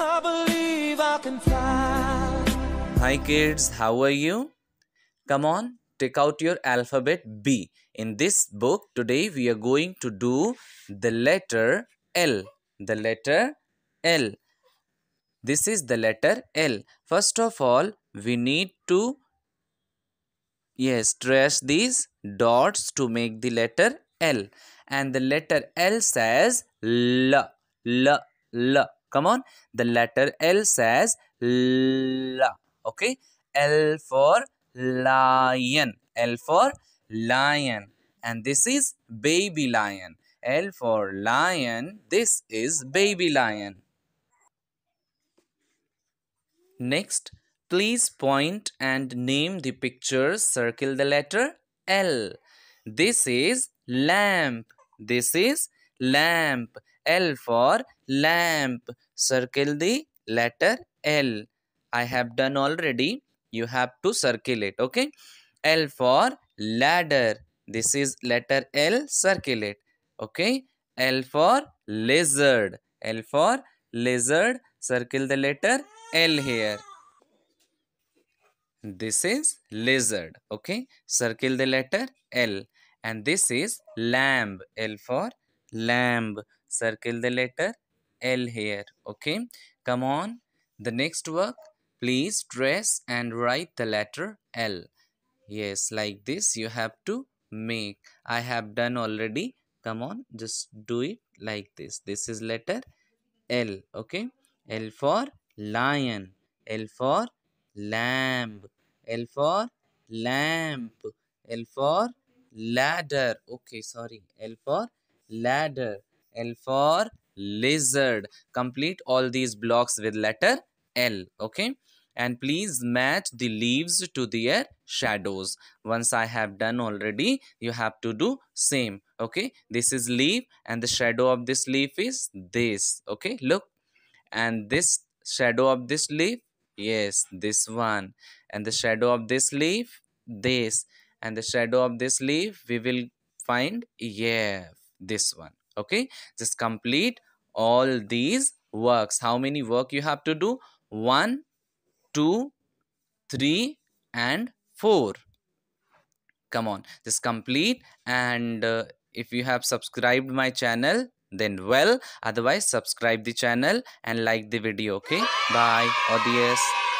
I believe I can fly. Hi kids, how are you? Come on, take out your alphabet B. In this book, today we are going to do the letter L. The letter L. This is the letter L. First of all, we need to yes, trace these dots to make the letter L. And the letter L says L, L, L. Come on. The letter L says la. Okay. L for lion. L for lion. And this is baby lion. L for lion. This is baby lion. Next, please point and name the pictures. Circle the letter L. This is lamp. This is lamp. L for lamp. Circle the letter L. I have done already. You have to circle it. Okay. L for ladder. This is letter L. Circle it. Okay. L for lizard. L for lizard. Circle the letter L here. This is lizard. Okay. Circle the letter L. And this is lamb. L for lamb circle the letter L here okay come on the next work please dress and write the letter L yes like this you have to make I have done already come on just do it like this this is letter L okay L for lion L for lamb L for lamp L for ladder okay sorry L for ladder L for lizard. Complete all these blocks with letter L. Okay. And please match the leaves to their shadows. Once I have done already, you have to do same. Okay. This is leaf and the shadow of this leaf is this. Okay. Look. And this shadow of this leaf. Yes, this one. And the shadow of this leaf, this. And the shadow of this leaf, we will find yeah, this one okay just complete all these works how many work you have to do one two three and four come on just complete and uh, if you have subscribed my channel then well otherwise subscribe the channel and like the video okay bye audience